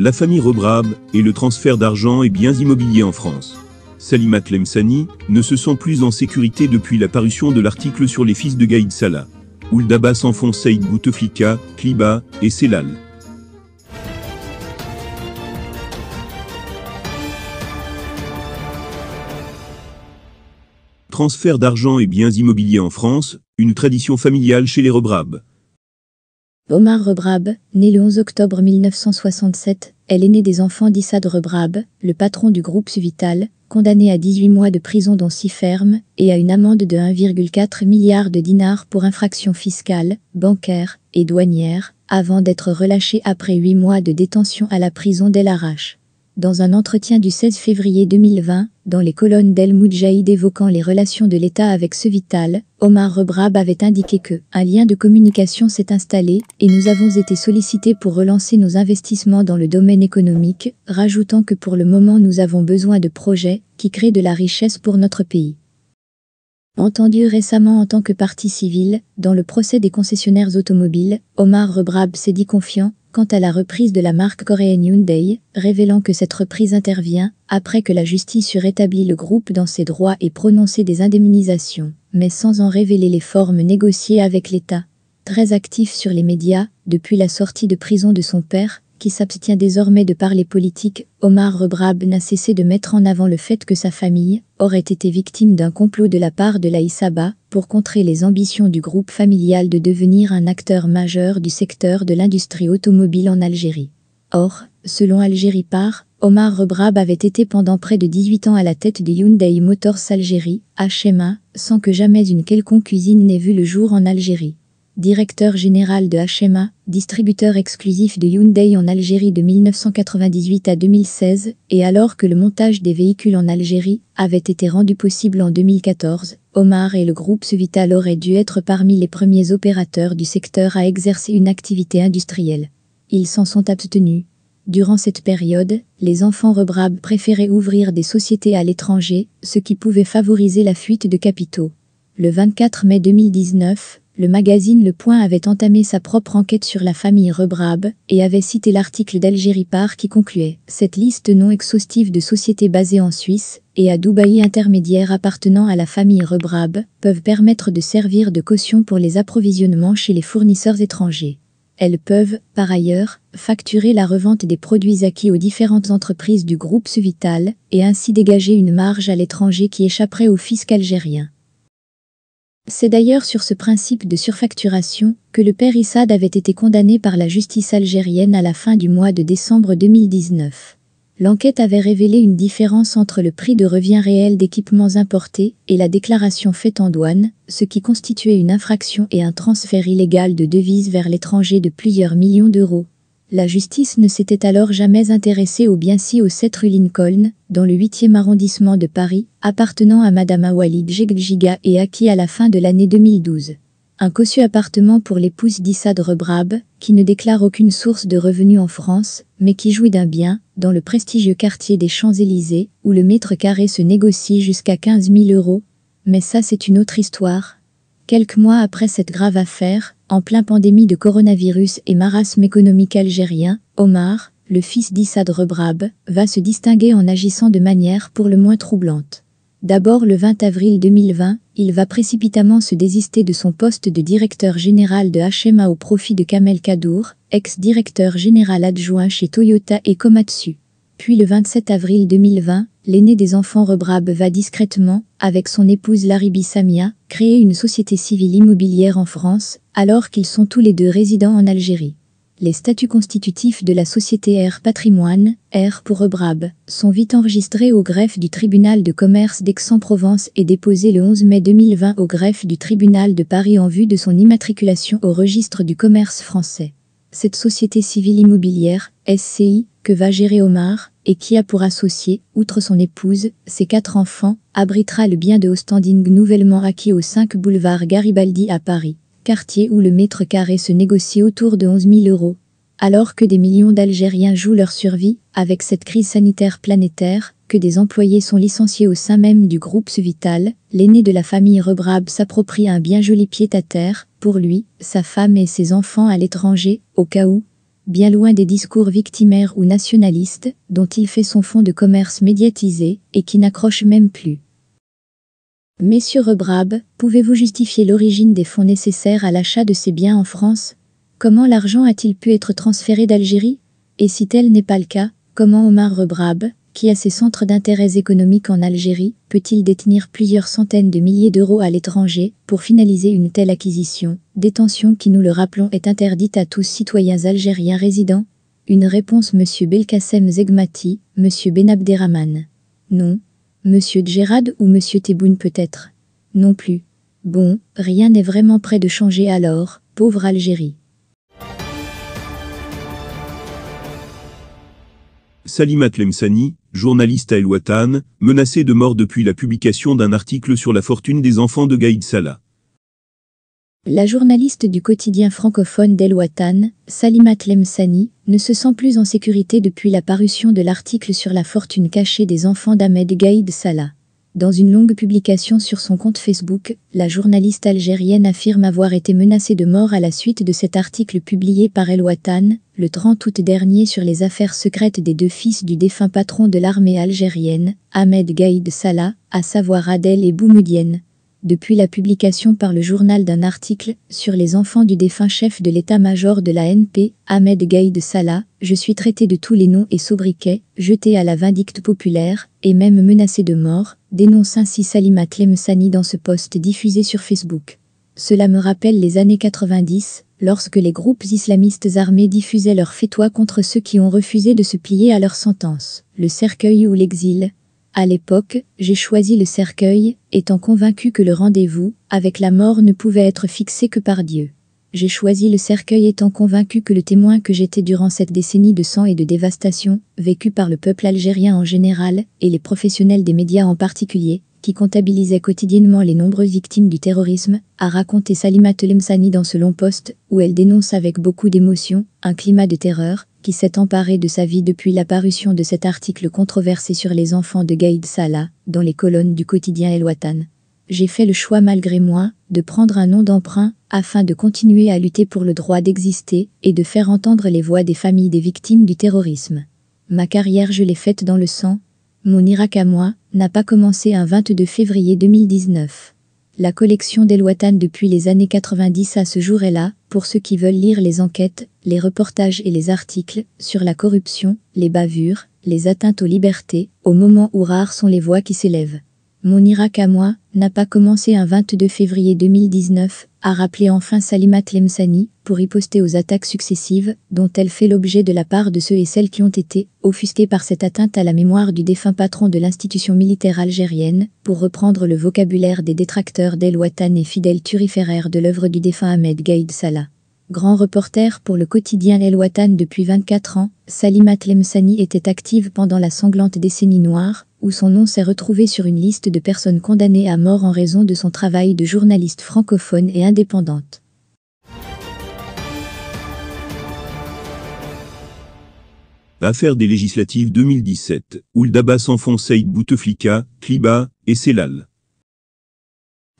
la famille Rebrab et le transfert d'argent et biens immobiliers en France. Salima Lemsani ne se sent plus en sécurité depuis la parution de l'article sur les fils de Gaïd Salah. Ouldaba s'enfonce Saïd Bouteflika, Kliba et Selal. Transfert d'argent et biens immobiliers en France, une tradition familiale chez les Rebrab. Omar Rebrab, né le 11 octobre 1967, est l'aîné des enfants d'Issad Rebrab, le patron du groupe Suvital, condamné à 18 mois de prison dans 6 fermes et à une amende de 1,4 milliard de dinars pour infractions fiscales, bancaires et douanières, avant d'être relâché après 8 mois de détention à la prison d'El Arash dans un entretien du 16 février 2020, dans les colonnes d'El Moudjahid évoquant les relations de l'État avec ce vital, Omar Rebrab avait indiqué que un lien de communication s'est installé et nous avons été sollicités pour relancer nos investissements dans le domaine économique, rajoutant que pour le moment nous avons besoin de projets qui créent de la richesse pour notre pays. Entendu récemment en tant que partie civile, dans le procès des concessionnaires automobiles, Omar Rebrab s'est dit confiant quant à la reprise de la marque coréenne Hyundai, révélant que cette reprise intervient après que la justice eût rétabli le groupe dans ses droits et prononcé des indemnisations, mais sans en révéler les formes négociées avec l'État. Très actif sur les médias, depuis la sortie de prison de son père, qui s'abstient désormais de parler politique, Omar Rebrab n'a cessé de mettre en avant le fait que sa famille aurait été victime d'un complot de la part de l'Aïsaba pour contrer les ambitions du groupe familial de devenir un acteur majeur du secteur de l'industrie automobile en Algérie. Or, selon Algérie Par, Omar Rebrab avait été pendant près de 18 ans à la tête de Hyundai Motors Algérie, à sans que jamais une quelconque cuisine n'ait vu le jour en Algérie directeur général de HMA, distributeur exclusif de Hyundai en Algérie de 1998 à 2016, et alors que le montage des véhicules en Algérie avait été rendu possible en 2014, Omar et le groupe Suvital auraient dû être parmi les premiers opérateurs du secteur à exercer une activité industrielle. Ils s'en sont abstenus. Durant cette période, les enfants rebrab préféraient ouvrir des sociétés à l'étranger, ce qui pouvait favoriser la fuite de capitaux. Le 24 mai 2019, le magazine Le Point avait entamé sa propre enquête sur la famille Rebrab et avait cité l'article d'Algérie Par qui concluait Cette liste non exhaustive de sociétés basées en Suisse et à Dubaï intermédiaires appartenant à la famille Rebrab peuvent permettre de servir de caution pour les approvisionnements chez les fournisseurs étrangers. Elles peuvent, par ailleurs, facturer la revente des produits acquis aux différentes entreprises du groupe Suvital et ainsi dégager une marge à l'étranger qui échapperait au fisc algérien. C'est d'ailleurs sur ce principe de surfacturation que le père Issad avait été condamné par la justice algérienne à la fin du mois de décembre 2019. L'enquête avait révélé une différence entre le prix de revient réel d'équipements importés et la déclaration faite en douane, ce qui constituait une infraction et un transfert illégal de devises vers l'étranger de plusieurs millions d'euros. La justice ne s'était alors jamais intéressée au bien si au 7 rue Lincoln, dans le 8e arrondissement de Paris, appartenant à Madame Awalid Jegdjiga et acquis à la fin de l'année 2012. Un cossu appartement pour l'épouse d'Issad Rebrab, qui ne déclare aucune source de revenus en France, mais qui jouit d'un bien, dans le prestigieux quartier des Champs-Élysées, où le mètre carré se négocie jusqu'à 15 000 euros. Mais ça c'est une autre histoire, Quelques mois après cette grave affaire, en plein pandémie de coronavirus et marasme économique algérien, Omar, le fils d'Issad Rebrab, va se distinguer en agissant de manière pour le moins troublante. D'abord le 20 avril 2020, il va précipitamment se désister de son poste de directeur général de HMA au profit de Kamel Kadour, ex-directeur général adjoint chez Toyota et Komatsu. Puis le 27 avril 2020, l'aîné des enfants Rebrab va discrètement, avec son épouse Laribi Samia, créer une société civile immobilière en France, alors qu'ils sont tous les deux résidents en Algérie. Les statuts constitutifs de la société R Patrimoine, R pour Rebrab, sont vite enregistrés au greffe du tribunal de commerce d'Aix-en-Provence et déposés le 11 mai 2020 au greffe du tribunal de Paris en vue de son immatriculation au registre du commerce français. Cette société civile immobilière, SCI que va gérer Omar et qui a pour associé, outre son épouse, ses quatre enfants, abritera le bien de Ostending nouvellement acquis au 5 boulevard Garibaldi à Paris, quartier où le mètre carré se négocie autour de 11 000 euros. Alors que des millions d'Algériens jouent leur survie, avec cette crise sanitaire planétaire, que des employés sont licenciés au sein même du groupe Suvital, l'aîné de la famille Rebrab s'approprie un bien joli pied-à-terre, pour lui, sa femme et ses enfants à l'étranger, au cas où, bien loin des discours victimaires ou nationalistes dont il fait son fonds de commerce médiatisé et qui n'accroche même plus. Messieurs Rebrab, pouvez-vous justifier l'origine des fonds nécessaires à l'achat de ces biens en France Comment l'argent a-t-il pu être transféré d'Algérie Et si tel n'est pas le cas, comment Omar Rebrabe qui a ses centres d'intérêts économiques en Algérie, peut-il détenir plusieurs centaines de milliers d'euros à l'étranger pour finaliser une telle acquisition Détention qui, nous le rappelons, est interdite à tous citoyens algériens résidents Une réponse M. Belkacem Zegmati, M. abderrahman Non. M. Djerad ou M. Tebboune peut-être Non plus. Bon, rien n'est vraiment prêt de changer alors, pauvre Algérie. Salimat Lemsani, journaliste à El Watan, menacée de mort depuis la publication d'un article sur la fortune des enfants de Gaïd Salah. La journaliste du quotidien francophone d'El Watan, Salima Sani, ne se sent plus en sécurité depuis la parution de l'article sur la fortune cachée des enfants d'Ahmed Gaïd Salah. Dans une longue publication sur son compte Facebook, la journaliste algérienne affirme avoir été menacée de mort à la suite de cet article publié par El Watan le 30 août dernier sur les affaires secrètes des deux fils du défunt patron de l'armée algérienne, Ahmed Gaïd Salah, à savoir Adel et Boumoudienne depuis la publication par le journal d'un article sur les enfants du défunt chef de l'état-major de la NP, Ahmed Gaïd Salah, je suis traité de tous les noms et sobriquets, jeté à la vindicte populaire, et même menacé de mort, dénonce ainsi Salima Tlemsani dans ce post diffusé sur Facebook. Cela me rappelle les années 90, lorsque les groupes islamistes armés diffusaient leurs fétois contre ceux qui ont refusé de se plier à leur sentence. Le cercueil ou l'exil, à l'époque, j'ai choisi le cercueil, étant convaincu que le rendez-vous avec la mort ne pouvait être fixé que par Dieu. J'ai choisi le cercueil étant convaincu que le témoin que j'étais durant cette décennie de sang et de dévastation, vécue par le peuple algérien en général, et les professionnels des médias en particulier, qui comptabilisait quotidiennement les nombreuses victimes du terrorisme, a raconté Salima Telemsani dans ce long poste, où elle dénonce avec beaucoup d'émotion un climat de terreur qui s'est emparé de sa vie depuis l'apparition de cet article controversé sur les enfants de Gaïd Salah, dans les colonnes du quotidien El Watan. J'ai fait le choix malgré moi de prendre un nom d'emprunt afin de continuer à lutter pour le droit d'exister et de faire entendre les voix des familles des victimes du terrorisme. Ma carrière je l'ai faite dans le sang, mon Irak à moi n'a pas commencé un 22 février 2019. La collection d'Elwatan depuis les années 90 à ce jour est là, pour ceux qui veulent lire les enquêtes, les reportages et les articles sur la corruption, les bavures, les atteintes aux libertés, au moment où rares sont les voix qui s'élèvent. Mon Irak à moi n'a pas commencé un 22 février 2019, a rappelé enfin Salima Lemsani pour y poster aux attaques successives dont elle fait l'objet de la part de ceux et celles qui ont été offusqués par cette atteinte à la mémoire du défunt patron de l'institution militaire algérienne, pour reprendre le vocabulaire des détracteurs d'El Watan et fidèles turiféraires de l'œuvre du défunt Ahmed Gaïd Salah. Grand reporter pour le quotidien El Watan depuis 24 ans, Salima Lemsani était active pendant la sanglante décennie noire, où son nom s'est retrouvé sur une liste de personnes condamnées à mort en raison de son travail de journaliste francophone et indépendante. Affaire des législatives 2017, Ouldaba s'enfonce Bouteflika, Kliba et Selal.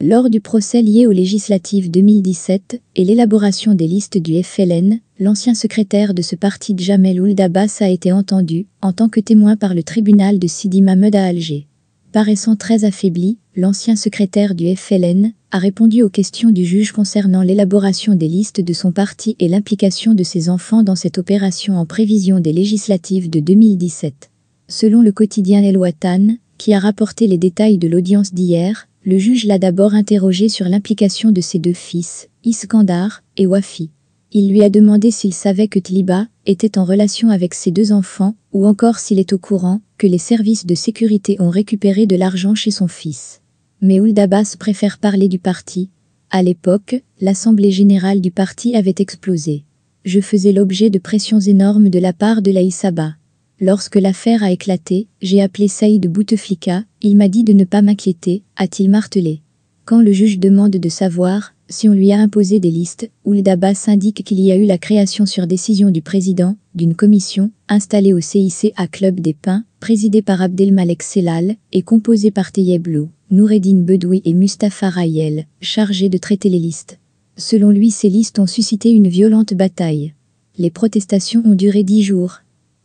Lors du procès lié aux législatives 2017 et l'élaboration des listes du FLN, l'ancien secrétaire de ce parti Jamel Ould Abbas a été entendu en tant que témoin par le tribunal de Sidi Mahmoud à Alger. Paraissant très affaibli, l'ancien secrétaire du FLN a répondu aux questions du juge concernant l'élaboration des listes de son parti et l'implication de ses enfants dans cette opération en prévision des législatives de 2017. Selon le quotidien El Watan, qui a rapporté les détails de l'audience d'hier, le juge l'a d'abord interrogé sur l'implication de ses deux fils, Iskandar et Wafi. Il lui a demandé s'il savait que Tliba était en relation avec ses deux enfants, ou encore s'il est au courant que les services de sécurité ont récupéré de l'argent chez son fils. Mais Ould préfère parler du parti. À l'époque, l'assemblée générale du parti avait explosé. Je faisais l'objet de pressions énormes de la part de l'Aïsaba. Lorsque l'affaire a éclaté, j'ai appelé Saïd Bouteflika, il m'a dit de ne pas m'inquiéter, a-t-il martelé. Quand le juge demande de savoir si on lui a imposé des listes, Ould Abbas indique qu'il y a eu la création sur décision du président d'une commission installée au CIC à Club des Pins, présidée par Abdelmalek Selal et composée par Teyeblou, Noureddin Bedoui et Mustapha Rayel, chargés de traiter les listes. Selon lui, ces listes ont suscité une violente bataille. Les protestations ont duré dix jours,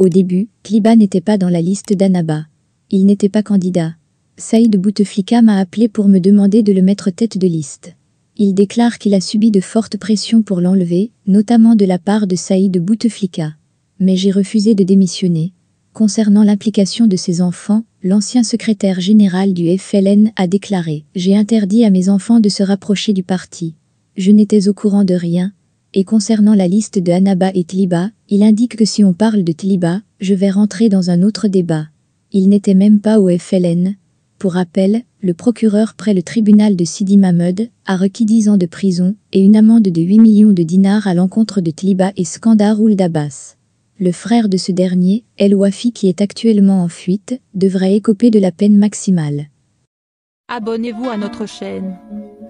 au début, Kliba n'était pas dans la liste d'Anaba. Il n'était pas candidat. Saïd Bouteflika m'a appelé pour me demander de le mettre tête de liste. Il déclare qu'il a subi de fortes pressions pour l'enlever, notamment de la part de Saïd Bouteflika. Mais j'ai refusé de démissionner. Concernant l'implication de ses enfants, l'ancien secrétaire général du FLN a déclaré « J'ai interdit à mes enfants de se rapprocher du parti. Je n'étais au courant de rien, et concernant la liste de Anaba et Tliba, il indique que si on parle de Tliba, je vais rentrer dans un autre débat. Il n'était même pas au FLN. Pour rappel, le procureur près le tribunal de Sidi Mahmoud a requis 10 ans de prison et une amende de 8 millions de dinars à l'encontre de Tliba et Skandar Ould Le frère de ce dernier, El Wafi qui est actuellement en fuite, devrait écoper de la peine maximale. Abonnez-vous à notre chaîne.